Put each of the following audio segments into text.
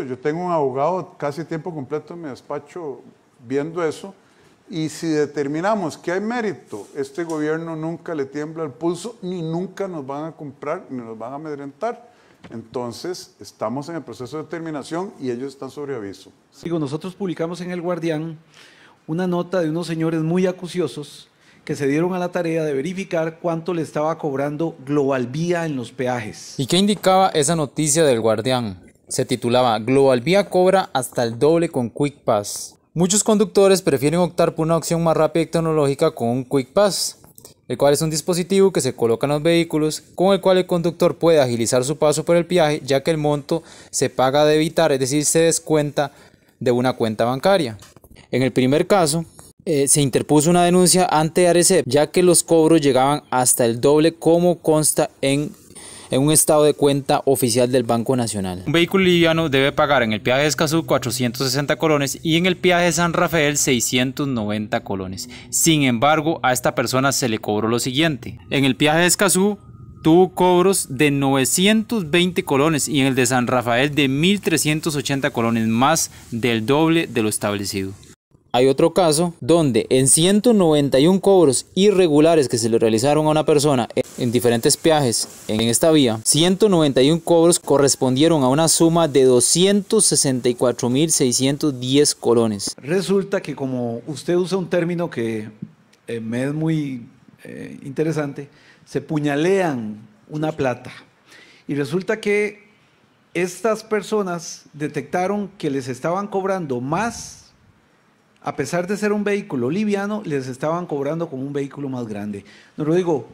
Yo tengo un abogado casi tiempo completo en mi despacho viendo eso. Y si determinamos que hay mérito, este gobierno nunca le tiembla el pulso, ni nunca nos van a comprar, ni nos van a amedrentar. Entonces, estamos en el proceso de determinación y ellos están sobre aviso. Sigo nosotros publicamos en El Guardián una nota de unos señores muy acuciosos que se dieron a la tarea de verificar cuánto le estaba cobrando Global Vía en los peajes. ¿Y qué indicaba esa noticia del Guardián? se titulaba Global Vía cobra hasta el doble con Quick Pass. Muchos conductores prefieren optar por una opción más rápida y tecnológica con un Quick Pass, el cual es un dispositivo que se coloca en los vehículos con el cual el conductor puede agilizar su paso por el viaje ya que el monto se paga de evitar, es decir, se descuenta de una cuenta bancaria. En el primer caso, eh, se interpuso una denuncia ante Arecep ya que los cobros llegaban hasta el doble como consta en en un estado de cuenta oficial del Banco Nacional. Un vehículo liviano debe pagar en el peaje de Escazú 460 colones y en el peaje de San Rafael 690 colones. Sin embargo, a esta persona se le cobró lo siguiente. En el peaje de Escazú tuvo cobros de 920 colones y en el de San Rafael de 1.380 colones, más del doble de lo establecido. Hay otro caso donde en 191 cobros irregulares que se le realizaron a una persona en diferentes peajes en esta vía, 191 cobros correspondieron a una suma de 264.610 colones. Resulta que como usted usa un término que eh, me es muy eh, interesante, se puñalean una plata. Y resulta que estas personas detectaron que les estaban cobrando más a pesar de ser un vehículo liviano, les estaban cobrando como un vehículo más grande. No lo digo,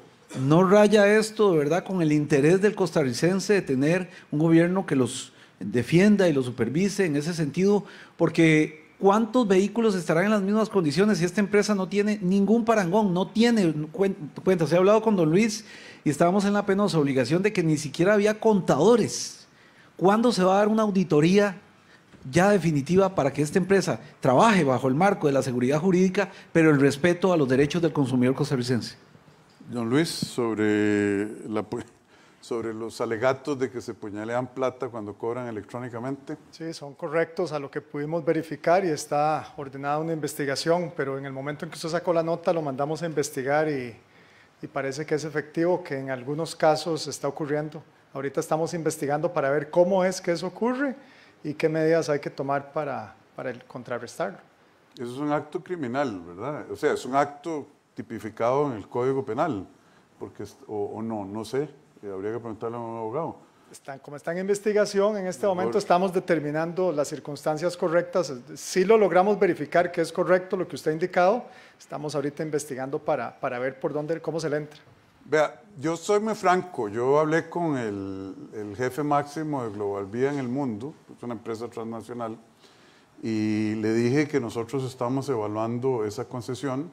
no raya esto de verdad con el interés del costarricense de tener un gobierno que los defienda y los supervise en ese sentido, porque ¿cuántos vehículos estarán en las mismas condiciones si esta empresa no tiene ningún parangón, no tiene cuentas? He hablado con don Luis y estábamos en la penosa obligación de que ni siquiera había contadores. ¿Cuándo se va a dar una auditoría ya definitiva para que esta empresa trabaje bajo el marco de la seguridad jurídica, pero el respeto a los derechos del consumidor costarricense. Don Luis, sobre, sobre los alegatos de que se puñalean plata cuando cobran electrónicamente. Sí, son correctos a lo que pudimos verificar y está ordenada una investigación, pero en el momento en que usted sacó la nota lo mandamos a investigar y, y parece que es efectivo, que en algunos casos está ocurriendo. Ahorita estamos investigando para ver cómo es que eso ocurre y qué medidas hay que tomar para, para el contrarrestarlo. Eso es un acto criminal, ¿verdad? O sea, es un acto tipificado en el Código Penal, porque o, o no, no sé, eh, habría que preguntarle a un abogado. Están, como está en investigación, en este momento estamos determinando las circunstancias correctas. Si lo logramos verificar que es correcto lo que usted ha indicado, estamos ahorita investigando para, para ver por dónde, cómo se le entra. Vea, yo soy muy franco. Yo hablé con el, el jefe máximo de Global Vía en el mundo, es una empresa transnacional, y le dije que nosotros estamos evaluando esa concesión.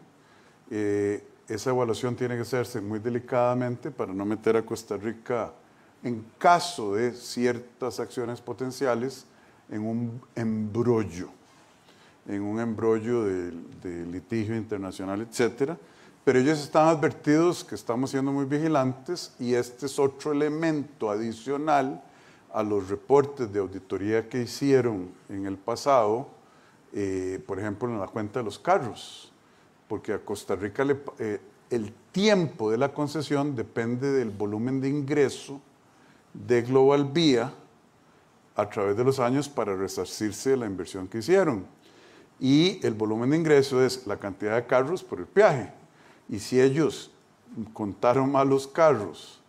Eh, esa evaluación tiene que hacerse muy delicadamente para no meter a Costa Rica en caso de ciertas acciones potenciales en un embrollo, en un embrollo de, de litigio internacional, etcétera. Pero ellos están advertidos que estamos siendo muy vigilantes y este es otro elemento adicional a los reportes de auditoría que hicieron en el pasado, eh, por ejemplo, en la cuenta de los carros, porque a Costa Rica eh, el tiempo de la concesión depende del volumen de ingreso de Global Vía a través de los años para resarcirse de la inversión que hicieron. Y el volumen de ingreso es la cantidad de carros por el viaje. Y si ellos contaron mal los carros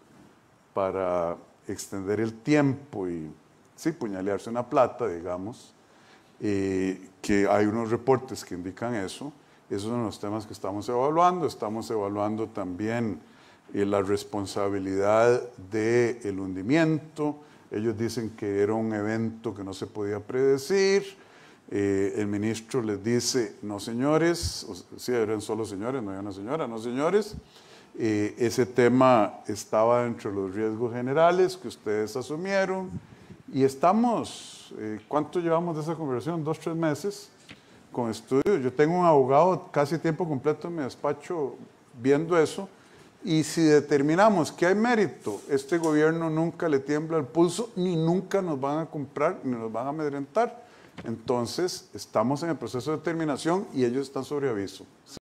para extender el tiempo y sí, puñalearse una plata, digamos, que hay unos reportes que indican eso. Esos son los temas que estamos evaluando. Estamos evaluando también eh, la responsabilidad del hundimiento. Ellos dicen que era un evento que no se podía predecir. Eh, el ministro les dice, no señores, sí, eran solo señores, no hay una señora, no señores. Eh, ese tema estaba dentro de los riesgos generales que ustedes asumieron y estamos, eh, ¿cuánto llevamos de esa conversación? Dos, tres meses con estudios. Yo tengo un abogado casi tiempo completo en mi despacho viendo eso y si determinamos que hay mérito, este gobierno nunca le tiembla el pulso ni nunca nos van a comprar ni nos van a amedrentar. Entonces, estamos en el proceso de terminación y ellos están sobre aviso.